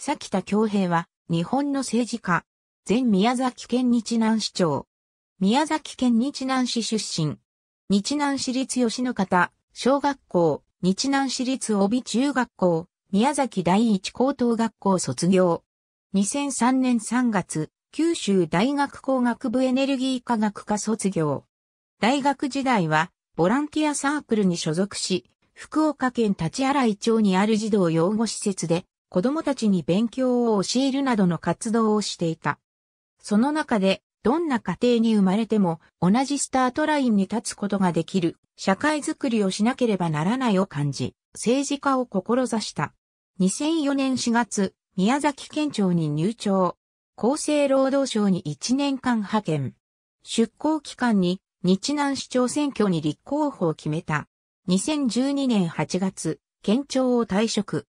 崎田京平は、日本の政治家、前宮崎県日南市長、宮崎県日南市出身、日南市立吉野方、小学校、日南市立帯中学校、宮崎第一高等学校卒業。2003年3月、九州大学工学部エネルギー科学科卒業。大学時代は、ボランティアサークルに所属し、福岡県立原井町にある児童養護施設で子供たちに勉強を教えるなどの活動をしていた。その中で、どんな家庭に生まれても同じスタートラインに立つことができる社会づくりをしなければならないを感じ、政治家を志した。2004年4月、宮崎県庁に入庁。厚生労働省に1年間派遣。出向期間に日南市長選挙に立候補を決めた。2012年8月、県庁を退職。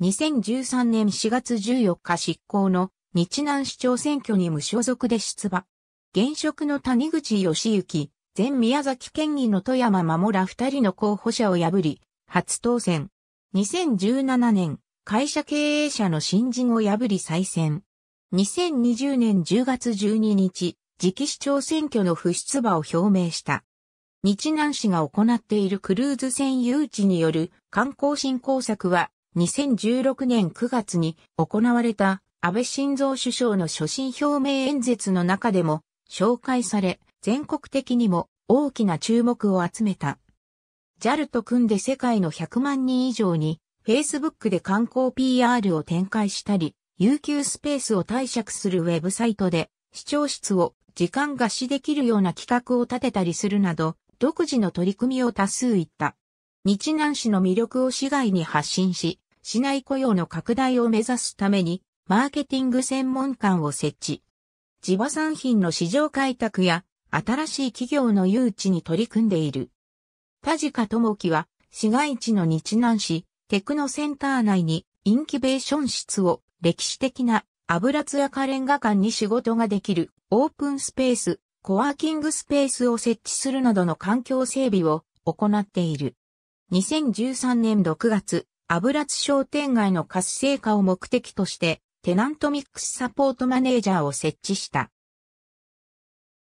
2013年4月14日執行の日南市長選挙に無所属で出馬。現職の谷口義行、前宮崎県議の富山守ら二人の候補者を破り、初当選。2017年、会社経営者の新人を破り再選。2020年10月12日、次期市長選挙の不出馬を表明した。日南市が行っているクルーズ船誘致による観光振興策は2016年9月に行われた安倍晋三首相の所信表明演説の中でも紹介され、全国的にも大きな注目を集めた。JAL と組んで世界の100万人以上に Facebook で観光 PR を展開したり、有給スペースを貸借するウェブサイトで視聴室を時間貸しできるような企画を立てたりするなど、独自の取り組みを多数言った。日南市の魅力を市外に発信し、市内雇用の拡大を目指すために、マーケティング専門官を設置。地場産品の市場開拓や、新しい企業の誘致に取り組んでいる。田近智樹は、市街地の日南市、テクノセンター内に、インキュベーション室を、歴史的な油津カレンガ館に仕事ができる、オープンスペース、コワーキングスペースを設置するなどの環境整備を行っている。2013年6月、油津商店街の活性化を目的として、テナントミックスサポートマネージャーを設置した。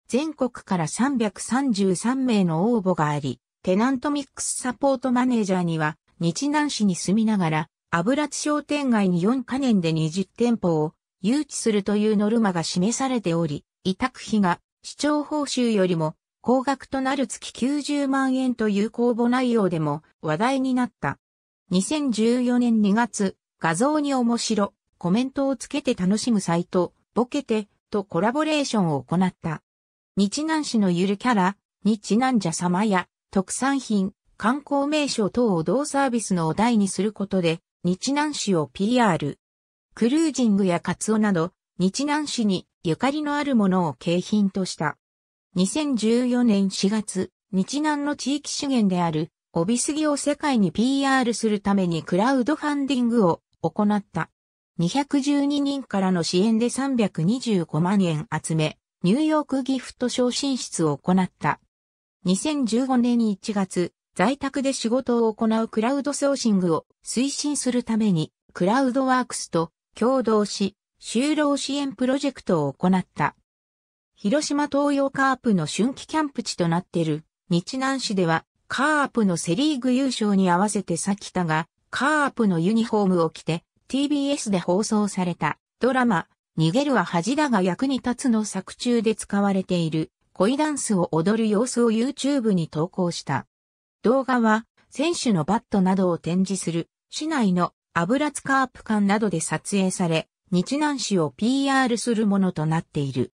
全国から333名の応募があり、テナントミックスサポートマネージャーには、日南市に住みながら、油津商店街に4カ年で20店舗を誘致するというノルマが示されており、委託費が市長報酬よりも高額となる月90万円という公募内容でも話題になった。2014年2月、画像に面白、コメントをつけて楽しむサイト、ボケて、とコラボレーションを行った。日南市のゆるキャラ、日南者様や、特産品、観光名所等を同サービスのお題にすることで、日南市を PR。クルージングやカツオなど、日南市にゆかりのあるものを景品とした。2014年4月、日南の地域資源である帯杉を世界に PR するためにクラウドファンディングを行った。212人からの支援で325万円集め、ニューヨークギフト賞進出を行った。2015年1月、在宅で仕事を行うクラウドソーシングを推進するために、クラウドワークスと共同し、就労支援プロジェクトを行った。広島東洋カープの春季キャンプ地となっている日南市ではカープのセリーグ優勝に合わせて先田が、カープのユニフォームを着て、TBS で放送された、ドラマ、逃げるは恥だが役に立つの作中で使われている、恋ダンスを踊る様子を YouTube に投稿した。動画は、選手のバットなどを展示する、市内の油津カープ館などで撮影され、日南市を PR するものとなっている。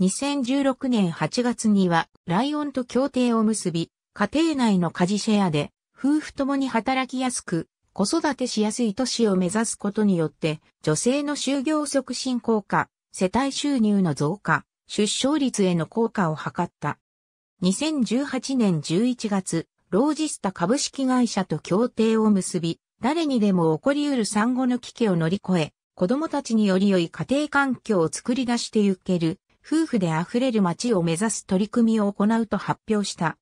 2016年8月には、ライオンと協定を結び、家庭内の家事シェアで、夫婦ともに働きやすく、子育てしやすい都市を目指すことによって、女性の就業促進効果、世帯収入の増加、出生率への効果を図った。2018年11月、ロージスタ株式会社と協定を結び、誰にでも起こり得る産後の危機を乗り越え、子供たちにより良い家庭環境を作り出してゆける、夫婦で溢れる街を目指す取り組みを行うと発表した。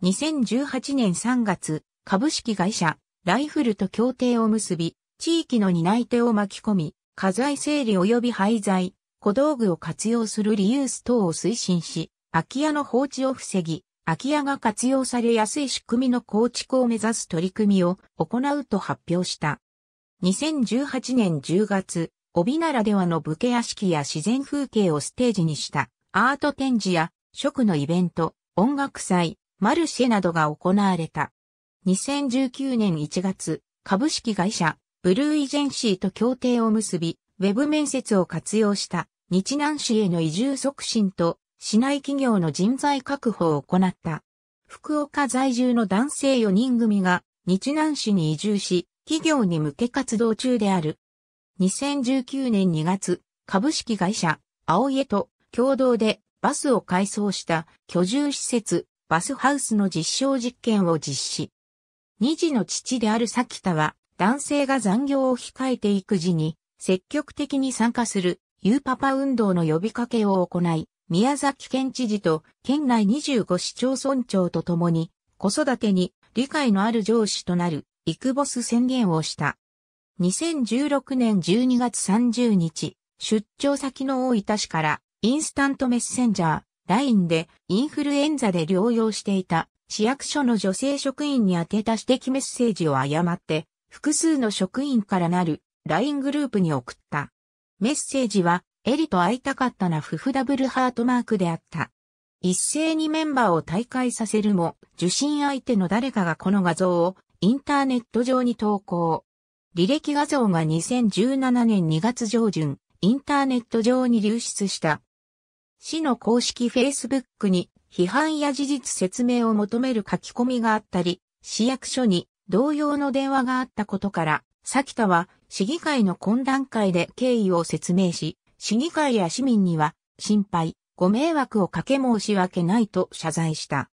2018年3月、株式会社、ライフルと協定を結び、地域の担い手を巻き込み、家財整理及び廃材、小道具を活用するリユース等を推進し、空き家の放置を防ぎ、空き家が活用されやすい仕組みの構築を目指す取り組みを行うと発表した。2018年10月、帯ならではの武家屋敷や自然風景をステージにしたアート展示や食のイベント、音楽祭、マルシェなどが行われた。2019年1月、株式会社、ブルーイジェンシーと協定を結び、ウェブ面接を活用した日南市への移住促進と市内企業の人材確保を行った。福岡在住の男性4人組が日南市に移住し、企業に向け活動中である。2019年2月、株式会社、青江と共同でバスを改装した居住施設、バスハウスの実証実験を実施。二児の父である崎田は、男性が残業を控えて育児に、積極的に参加する、ゆうパパ運動の呼びかけを行い、宮崎県知事と県内25市町村長と共に、子育てに理解のある上司となる、イクボス宣言をした。2016年12月30日、出張先の大分市からインスタントメッセンジャー、ラインでインフルエンザで療養していた市役所の女性職員に宛てた指摘メッセージを誤って、複数の職員からなるライングループに送った。メッセージは、エリと会いたかったな夫婦ダブルハートマークであった。一斉にメンバーを退会させるも、受信相手の誰かがこの画像をインターネット上に投稿。履歴画像が2017年2月上旬、インターネット上に流出した市の公式フェイスブックに批判や事実説明を求める書き込みがあったり、市役所に同様の電話があったことから、崎田は市議会の懇談会で経緯を説明し、市議会や市民には心配、ご迷惑をかけ申し訳ないと謝罪した。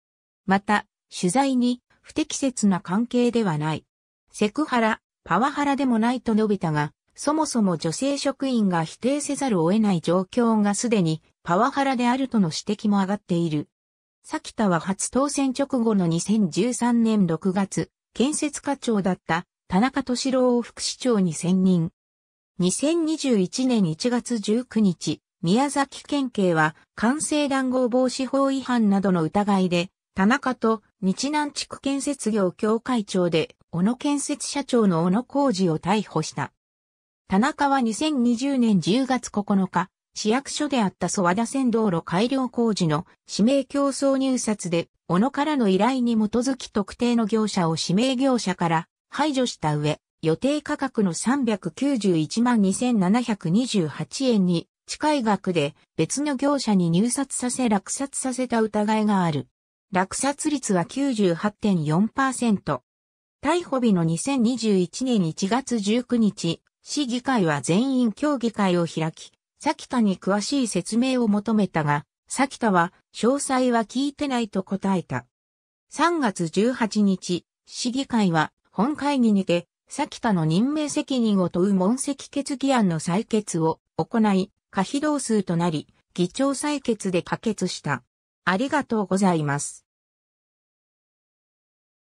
また、取材に不適切な関係ではない。セクハラ、パワハラでもないと述べたが、そもそも女性職員が否定せざるを得ない状況がすでにパワハラであるとの指摘も上がっている。先田は初当選直後の2013年6月、建設課長だった田中敏郎を副市長に選任。2021年1月19日、宮崎県警は、官製談合防止法違反などの疑いで、田中と日南地区建設業協会長で、小野建設社長の小野浩二を逮捕した。田中は2020年10月9日、市役所であった蘇和田線道路改良工事の指名競争入札で、小野からの依頼に基づき特定の業者を指名業者から排除した上、予定価格の391万2728円に近い額で別の業者に入札させ落札させた疑いがある。落札率は98.4%。逮捕日の2021年1月19日、市議会は全員協議会を開き、崎田に詳しい説明を求めたが、崎田は、詳細は聞いてないと答えた。3月18日、市議会は、本会議にて、崎田の任命責任を問う問責決議案の採決を行い、可否同数となり、議長採決で可決した。ありがとうございます。